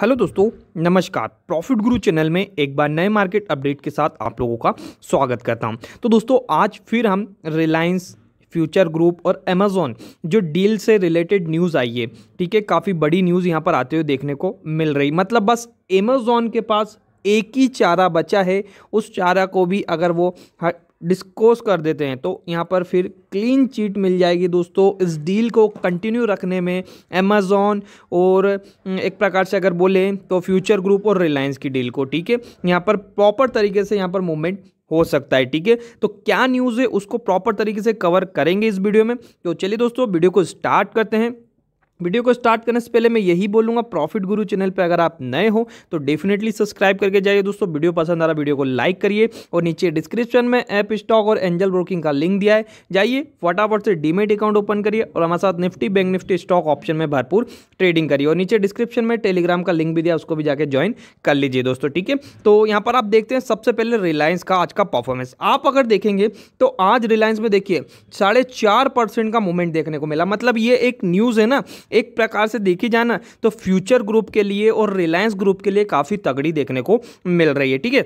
hello दोस्तों नमस्कार profit गुरु चैनल में एक बार नए मार्केट अपडेट के साथ आप लोगों का स्वागत करता हूं तो दोस्तों आज फिर हम रिलायंस फ्यूचर ग्रुप और अमेजोन जो डील से रिलेटेड न्यूज़ आई है ठीक है काफ़ी बड़ी न्यूज़ यहाँ पर आते हुए देखने को मिल रही मतलब बस अमेजोन के पास एक ही चारा बचा है उस चारा को भी अगर वो डिस्कोस कर देते हैं तो यहाँ पर फिर क्लीन चीट मिल जाएगी दोस्तों इस डील को कंटिन्यू रखने में अमेजोन और एक प्रकार से अगर बोलें तो फ्यूचर ग्रुप और रिलायंस की डील को ठीक है यहाँ पर प्रॉपर तरीके से यहाँ पर मूवमेंट हो सकता है ठीक है तो क्या न्यूज़ है उसको प्रॉपर तरीके से कवर करेंगे इस वीडियो में तो चलिए दोस्तों वीडियो को स्टार्ट करते हैं वीडियो को स्टार्ट करने से पहले मैं यही बोलूंगा प्रॉफिट गुरु चैनल पर अगर आप नए हो तो डेफिनेटली सब्सक्राइब करके जाइए दोस्तों वीडियो पसंद आ रहा वीडियो को लाइक करिए और नीचे डिस्क्रिप्शन में ऐप स्टॉक और एंजल ब्रोकिंग का लिंक दिया है जाइए फटाफट से डीमेट अकाउंट ओपन करिए और हमारे साथ Nifty Bank Nifty stock option में भरपूर ट्रेडिंग करिए और नीचे डिस्क्रिप्शन में टेलीग्राम का लिंक भी दिया उसको भी जाकर ज्वाइन कर लीजिए दोस्तों ठीक है तो यहाँ पर आप देखते हैं सबसे पहले रिलायंस का आज का परफॉर्मेंस आप अगर देखेंगे तो आज रिलायंस में देखिए साढ़े का मूवमेंट देखने को मिला मतलब ये एक न्यूज़ है ना एक प्रकार से देखी जाए ना तो फ्यूचर ग्रुप के लिए और रिलायंस ग्रुप के लिए काफ़ी तगड़ी देखने को मिल रही है ठीक है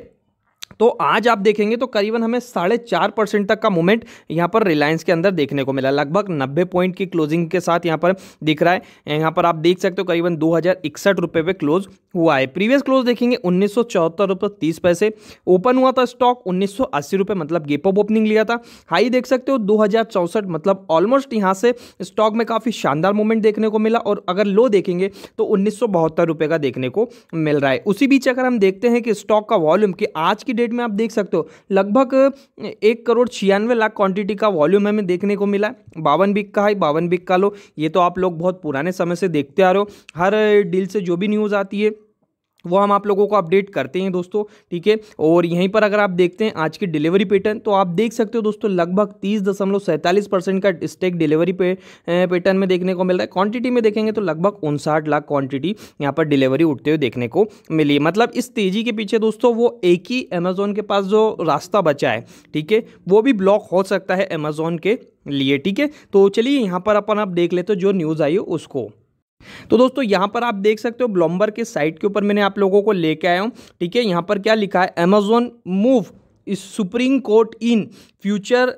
तो आज आप देखेंगे तो करीबन हमें साढ़े चार परसेंट तक का मूवमेंट यहाँ पर रिलायंस के अंदर देखने को मिला लगभग नब्बे पॉइंट की क्लोजिंग के साथ यहाँ पर दिख रहा है यहाँ पर आप देख सकते हो करीबन दो हज़ार इकसठ रुपये पे क्लोज हुआ है प्रीवियस क्लोज देखेंगे उन्नीस सौ चौहत्तर रुपये तीस पैसे ओपन हुआ था स्टॉक उन्नीस सौ अस्सी मतलब गेप ऑफ ओपनिंग लिया था हाई देख सकते हो दो हज़ार मतलब ऑलमोस्ट यहाँ से स्टॉक में काफ़ी शानदार मूवमेंट देखने को मिला और अगर लो देखेंगे तो उन्नीस सौ बहत्तर का देखने को मिल रहा है उसी बीच अगर हम देखते हैं कि स्टॉक का वॉल्यूम कि आज की डेट में आप देख सकते हो लगभग एक करोड़ छियानवे लाख क्वांटिटी का वॉल्यूम हमें देखने को मिला बावन बिक का है बावन बिक का लो ये तो आप लोग बहुत पुराने समय से देखते आ रहे हो हर डील से जो भी न्यूज़ आती है वो हम आप लोगों को अपडेट करते हैं दोस्तों ठीक है और यहीं पर अगर आप देखते हैं आज की डिलीवरी पैटर्न तो आप देख सकते हो दोस्तों लगभग तीस दशमलव सैंतालीस परसेंट का स्टेक डिलीवरी पे पैटर्न में देखने को मिल रहा है क्वांटिटी में देखेंगे तो लगभग उनसाठ लाख क्वांटिटी यहाँ पर डिलीवरी उठते हुए देखने को मिली मतलब इस तेज़ी के पीछे दोस्तों वो एक ही अमेज़ोन के पास जो रास्ता बचा है ठीक है वो भी ब्लॉक हो सकता है अमेज़ोन के लिए ठीक है तो चलिए यहाँ पर अपन आप देख लेते हो जो न्यूज़ आई हो उसको तो दोस्तों यहां पर आप देख सकते हो ब्लॉम्बर के साइट के ऊपर मैंने आप लोगों को लेके आया हूं ठीक है यहां पर क्या लिखा है Amazon move supreme court in Future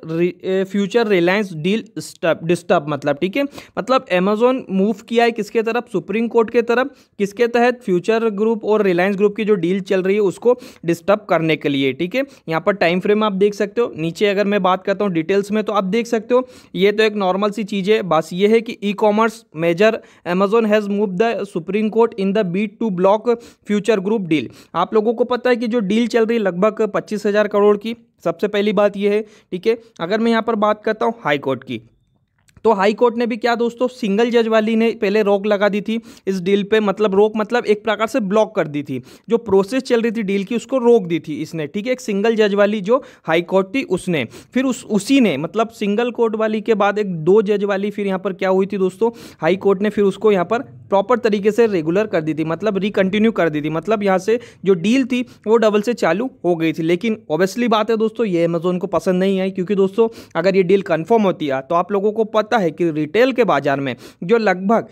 Future Reliance deal disturb मतलब ठीक है मतलब अमेजोन मूव किया है किसके तरफ सुप्रीम कोर्ट के तरफ किसके तहत फ्यूचर ग्रुप और रिलायंस ग्रुप की जो डील चल रही है उसको डिस्टर्ब करने के लिए ठीक है यहाँ पर टाइम फ्रेम आप देख सकते हो नीचे अगर मैं बात करता हूँ डिटेल्स में तो आप देख सकते हो ये तो एक नॉर्मल सी चीज़ है बस ये है कि ecommerce major Amazon has move the supreme court in the bid to block Future Group deal आप लोगों को पता है कि जो डील चल रही है लगभग पच्चीस हज़ार करोड़ की सबसे पहली बात यह है ठीक है अगर मैं यहाँ पर बात करता हूँ हाईकोर्ट की तो हाई कोर्ट ने भी क्या दोस्तों सिंगल जज वाली ने पहले रोक लगा दी थी इस डील पे मतलब रोक मतलब एक प्रकार से ब्लॉक कर दी थी जो प्रोसेस चल रही थी डील की उसको रोक दी थी इसने ठीक है एक सिंगल जज वाली जो हाई कोर्ट थी उसने फिर उस उसी ने मतलब सिंगल कोर्ट वाली के बाद एक दो जज वाली फिर यहाँ पर क्या हुई थी दोस्तों हाई कोर्ट ने फिर उसको यहाँ पर प्रॉपर तरीके से रेगुलर कर दी थी मतलब रिकंटिन्यू कर दी थी मतलब यहाँ से जो डील थी वो डबल से चालू हो गई थी लेकिन ऑब्वियसली बात है दोस्तों ये अमेजोन को पसंद नहीं आई क्योंकि दोस्तों अगर ये डील कन्फर्म होती है तो आप लोगों को पता बताता है कि रिटेल के बाज़ार में जो लगभग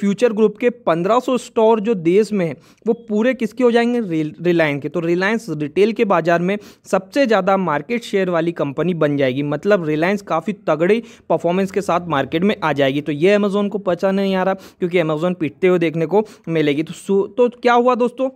फ्यूचर ग्रुप के 1500 स्टोर जो देश में है वो पूरे किसके हो जाएंगे रिलायंस के तो रिलायंस रिटेल के बाज़ार में सबसे ज़्यादा मार्केट शेयर वाली कंपनी बन जाएगी मतलब रिलायंस काफ़ी तगड़ी परफॉर्मेंस के साथ मार्केट में आ जाएगी तो ये अमेज़ोन को पचा नहीं आ रहा क्योंकि अमेज़ोन पिटते हुए देखने को मिलेगी तो तो क्या हुआ दोस्तों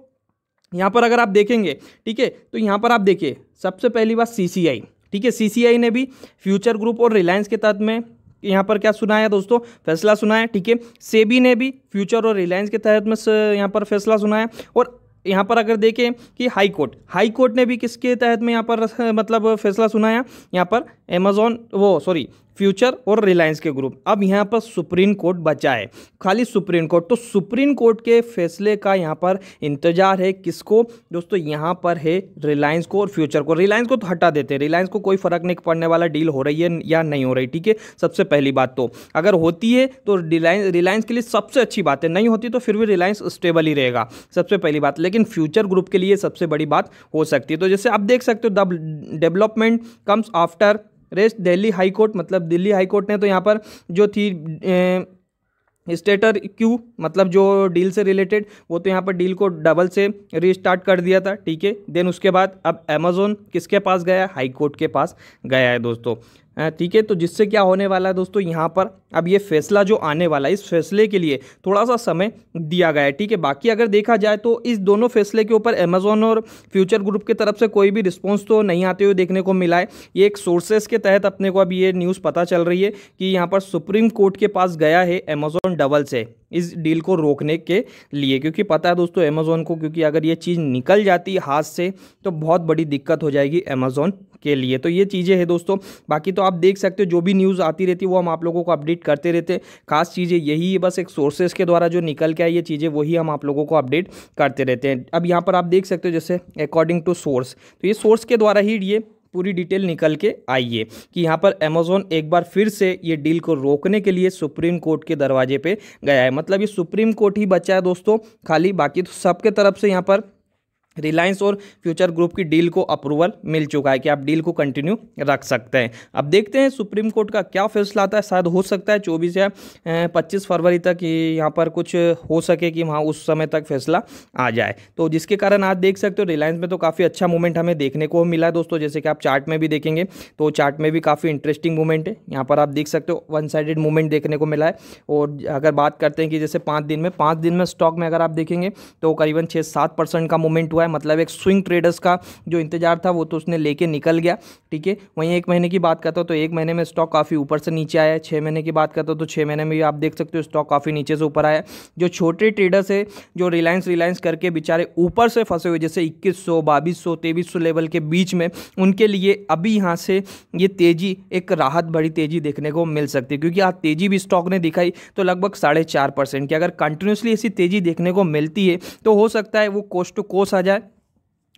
यहाँ पर अगर आप देखेंगे ठीक है तो यहाँ पर आप देखिए सबसे पहली बात सी ठीक है सी ने भी फ्यूचर ग्रुप और रिलायंस के तहत में यहाँ पर क्या सुना है दोस्तों फैसला सुना है ठीक है सेबी ने भी फ्यूचर और रिलायंस के तहत में यहाँ पर फैसला सुना है और यहाँ पर अगर देखें कि हाई कोर्ट हाई कोर्ट ने भी किसके तहत में यहाँ पर मतलब फैसला सुनाया यहाँ पर अमेजोन वो सॉरी फ्यूचर और रिलायंस के ग्रुप अब यहाँ पर सुप्रीम कोर्ट बचा है खाली सुप्रीम कोर्ट तो सुप्रीम कोर्ट के फैसले का यहाँ पर इंतजार है किसको दोस्तों यहाँ पर है रिलायंस को और फ्यूचर को रिलायंस को तो हटा देते हैं रिलायंस को कोई फ़र्क नहीं पड़ने वाला डील हो रही है या नहीं हो रही ठीक है सबसे पहली बात तो अगर होती है तो रिलायंस रिलायंस के लिए सबसे अच्छी बात है नहीं होती तो फिर भी रिलायंस स्टेबल ही रहेगा सबसे पहली बात लेकिन लेकिन फ्यूचर ग्रुप के लिए सबसे बड़ी बात हो सकती है तो जैसे आप देख सकते हो the development comes after rest Delhi high court मतलब दिल्ली हाई कोर्ट ने तो यहाँ पर जो थी ए, स्टेटर क्यू मतलब जो डील से रिलेटेड वो तो यहाँ पर डील को डबल से रीस्टार्ट कर दिया था ठीक है देन उसके बाद अब अमेजोन किसके पास गया हाई कोर्ट के पास गया है दोस्तों ठीक है तो जिससे क्या होने वाला है दोस्तों यहाँ पर अब ये फैसला जो आने वाला है इस फैसले के लिए थोड़ा सा समय दिया गया है ठीक है बाकी अगर देखा जाए तो इस दोनों फैसले के ऊपर अमेजोन और फ्यूचर ग्रुप की तरफ से कोई भी रिस्पॉन्स तो नहीं आते हुए देखने को मिला है ये एक सोर्सेस के तहत अपने को अब ये न्यूज़ पता चल रही है कि यहाँ पर सुप्रीम कोर्ट के पास गया है अमेजोन डबल से इस डील को रोकने के लिए क्योंकि पता है दोस्तों अमेजोन को क्योंकि अगर ये चीज़ निकल जाती हाथ से तो बहुत बड़ी दिक्कत हो जाएगी अमेजोन के लिए तो ये चीज़ें हैं दोस्तों बाकी तो आप देख सकते हो जो भी न्यूज़ आती रहती है वो हम आप लोगों को अपडेट करते रहते हैं खास चीज़ें यही है बस एक सोर्सेज के द्वारा जो निकल के आई ये चीज़ें वही हम आप लोगों को अपडेट करते रहते हैं अब यहाँ पर आप देख सकते हो जैसे अकॉर्डिंग टू सोर्स तो ये सोर्स के द्वारा ही ये पूरी डिटेल निकल के आई है कि यहाँ पर अमेजोन एक बार फिर से ये डील को रोकने के लिए सुप्रीम कोर्ट के दरवाजे पे गया है मतलब ये सुप्रीम कोर्ट ही बचा है दोस्तों खाली बाकी तो सबके तरफ से यहाँ पर रिलायंस और फ्यूचर ग्रुप की डील को अप्रूवल मिल चुका है कि आप डील को कंटिन्यू रख सकते हैं अब देखते हैं सुप्रीम कोर्ट का क्या फैसला आता है शायद हो सकता है चौबीस या पच्चीस फरवरी तक यहाँ पर कुछ हो सके कि वहाँ उस समय तक फैसला आ जाए तो जिसके कारण आज देख सकते हो रिलायंस में तो काफ़ी अच्छा मूवमेंट हमें देखने को मिला है दोस्तों जैसे कि आप चार्ट में भी देखेंगे तो चार्ट में भी काफ़ी इंटरेस्टिंग मूवमेंट है यहाँ पर आप देख सकते हो वन साइडेड मूवमेंट देखने को मिला है और अगर बात करते हैं कि जैसे पाँच दिन में पाँच दिन में स्टॉक में अगर आप देखेंगे तो करीबन छः सात परसेंट का मूवमेंट हुआ है है मतलब एक स्विंग ट्रेडर्स का जो इंतजार था वो तो उसने लेके निकल गया ठीक है वहीं एक महीने की बात करता हूँ तो एक महीने में स्टॉक काफ़ी ऊपर से नीचे आया है छः महीने की बात करता हूँ तो छः महीने में भी आप देख सकते हो स्टॉक काफ़ी नीचे से ऊपर आया जो छोटे ट्रेडर्स है जो रिलायंस रिलायंस करके बेचारे ऊपर से फंसे हुए जैसे इक्कीस सौ बाईस सौ तेईस सौ लेवल के बीच में उनके लिए अभी यहाँ से ये तेज़ी एक राहत भरी तेज़ी देखने को मिल सकती है क्योंकि आज तेज़ी भी स्टॉक ने दिखाई तो लगभग साढ़े चार परसेंट की अगर कंटिन्यूसली ऐसी तेज़ी देखने को मिलती है तो हो सकता है वो कोस्ट टू कोस आ जाए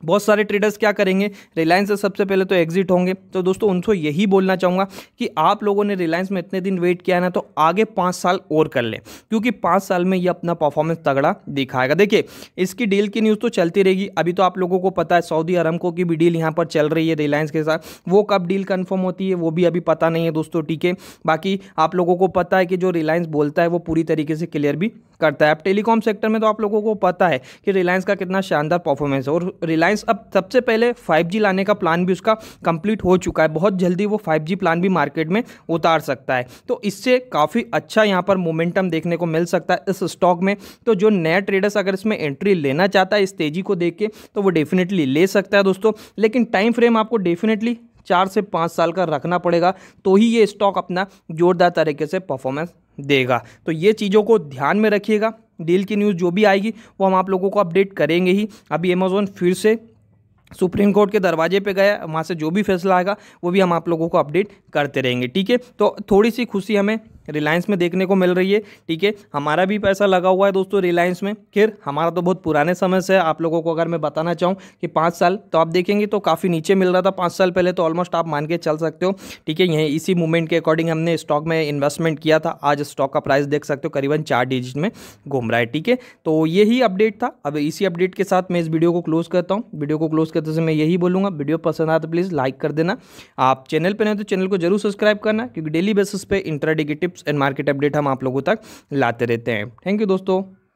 बहुत सारे ट्रेडर्स क्या करेंगे रिलायंस से सबसे पहले तो एग्जिट होंगे तो दोस्तों उनको यही बोलना चाहूँगा कि आप लोगों ने रिलायंस में इतने दिन वेट किया ना तो आगे पाँच साल और कर लें क्योंकि पाँच साल में ये अपना परफॉर्मेंस तगड़ा दिखाएगा देखिए इसकी डील की न्यूज़ तो चलती रहेगी अभी तो आप लोगों को पता है सऊदी अरमको की भी डील यहाँ पर चल रही है रिलायंस के साथ वो कब डील कन्फर्म होती है वो भी अभी पता नहीं है दोस्तों ठीक है बाकी आप लोगों को पता है कि जो रिलायंस बोलता है वो पूरी तरीके से क्लियर भी करता है अब टेलीकॉम सेक्टर में तो आप लोगों को पता है कि रिलायंस का कितना शानदार परफॉर्मेंस है और रिलायंस अब सबसे पहले 5G लाने का प्लान भी उसका कंप्लीट हो चुका है बहुत जल्दी वो 5G प्लान भी मार्केट में उतार सकता है तो इससे काफ़ी अच्छा यहाँ पर मोमेंटम देखने को मिल सकता है इस स्टॉक में तो जो नया ट्रेडर्स अगर इसमें एंट्री लेना चाहता है इस तेज़ी को देख के तो वो डेफिनेटली ले सकता है दोस्तों लेकिन टाइम फ्रेम आपको डेफिनेटली चार से पाँच साल का रखना पड़ेगा तो ही ये स्टॉक अपना जोरदार तरीके से परफॉर्मेंस देगा तो ये चीज़ों को ध्यान में रखिएगा डील की न्यूज़ जो भी आएगी वो हम आप लोगों को अपडेट करेंगे ही अभी अमेजोन फिर से सुप्रीम कोर्ट के दरवाजे पे गया वहाँ से जो भी फैसला आएगा वो भी हम आप लोगों को अपडेट करते रहेंगे ठीक है तो थोड़ी सी खुशी हमें रिलायंस में देखने को मिल रही है ठीक है हमारा भी पैसा लगा हुआ है दोस्तों रिलायंस में फिर हमारा तो बहुत पुराने समय से आप लोगों को अगर मैं बताना चाहूँ कि पाँच साल तो आप देखेंगे तो काफ़ी नीचे मिल रहा था पाँच साल पहले तो ऑलमोस्ट आप मान के चल सकते हो ठीक है यहीं इसी मूवमेंट के अकॉर्डिंग हमने स्टॉक में इन्वेस्टमेंट किया था आज स्टॉक का प्राइस देख सकते हो करीबन चार डिजिट में घूम रहा है ठीक है तो यही अपडेट था अब इसी अपडेट के साथ मैं इस वीडियो को क्लोज करता हूँ वीडियो को क्लोज करते समय मैं यही बोलूँगा वीडियो पसंद आया तो प्लीज़ लाइक कर देना आप चैनल पर नहीं तो चैनल को जरूर सब्सक्राइब करना क्योंकि डेली बेसिस पर intraday tips and market update हम आप लोगों तक लाते रहते हैं थैंक यू दोस्तों